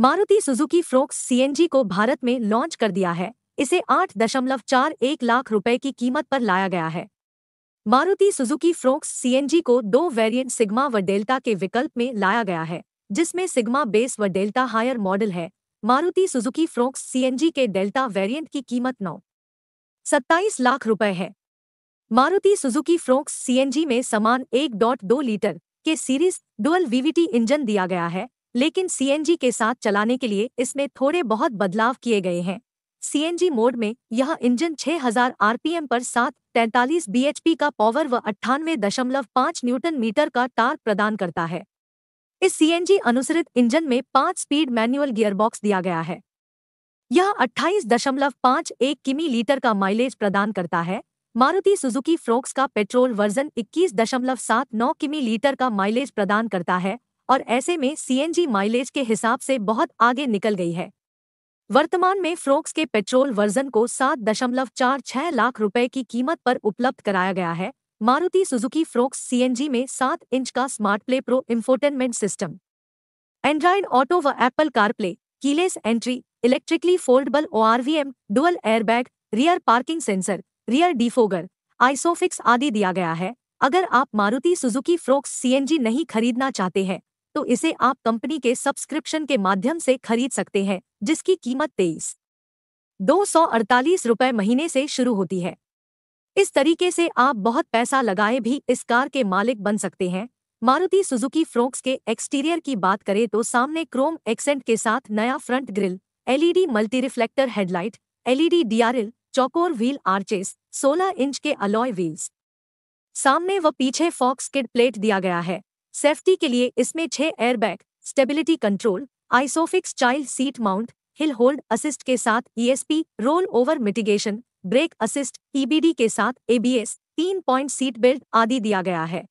Maruti Suzuki Fronx CNG को भारत में launch कर दिया है इसे 8.41 लाख रुपए की कीमत पर लाया गया है मारुति सुजुकी फ्रोक्स सीएनजी को दो वेरिएंट सिग्मा व डेल्टा के विकल्प में लाया गया है जिसमें सिग्मा बेस व डेल्टा हायर मॉडल है मारुति सुजुकी फ्रोक्स सीएनजी के डेल्टा वेरिएंट की कीमत नौ सत्ताईस लाख रुपए है मारुति सुजुकी फ्रोक्स सीएनजी में समान 1.2 लीटर के सीरीज डुअल वीवीटी इंजन दिया गया है लेकिन सीएनजी के साथ चलाने के लिए इसमें थोड़े बहुत बदलाव किए गए हैं सीएनजी मोड में यह इंजन 6000 आरपीएम पर सात तैंतालीस बीएचपी का पावर व अट्ठानवे दशमलव पाँच न्यूटन मीटर का टार प्रदान करता है इस सीएनजी अनुसृत इंजन में पाँच स्पीड मैनुअल गियरबॉक्स दिया गया है यह अट्ठाईस दशमलव पाँच एक किमी लीटर का माइलेज प्रदान करता है मारुति सुजुकी फ्रोक्स का पेट्रोल वर्जन इक्कीस दशमलव सात नौ किमी लीटर का माइलेज प्रदान करता है और ऐसे में सीएनजी माइलेज के हिसाब से बहुत आगे निकल गई है वर्तमान में फ्रोक्स के पेट्रोल वर्जन को सात दशमलव चार छह लाख रुपए की कीमत पर उपलब्ध कराया गया है मारुति सुजुकी फ्रोक्स सीएनजी में सात इंच का smart play pro infotainment system Android auto व Apple CarPlay keyless entry electrically foldable ORVM dual airbag rear parking sensor rear defogger Isofix आदि दिया गया है अगर आप मारुति सुजुकी फ्रोक्स सीएनजी नहीं खरीदना चाहते हैं तो इसे आप कंपनी के सब्सक्रिप्शन के माध्यम से खरीद सकते हैं जिसकी कीमत तेईस दो सौ अड़तालीस महीने से शुरू होती है इस तरीके से आप बहुत पैसा लगाए भी इस कार के मालिक बन सकते हैं मारुति सुजुकी फ्रोक्स के एक्सटीरियर की बात करें तो सामने क्रोम एक्सेंट के साथ नया front grille LED multi reflector headlight LED DRL चौकोर व्हील आर्चेस 16 इंच के अलॉय व्हील्स सामने व पीछे फॉक्स किड प्लेट दिया गया है सेफ्टी के लिए इसमें छह airbag stability control Isofix child seat mount hill hold assist के साथ ESP roll over mitigation brake assist EBD के साथ एबीएस तीन पॉइंट सीट बेल्ट आदि दिया गया है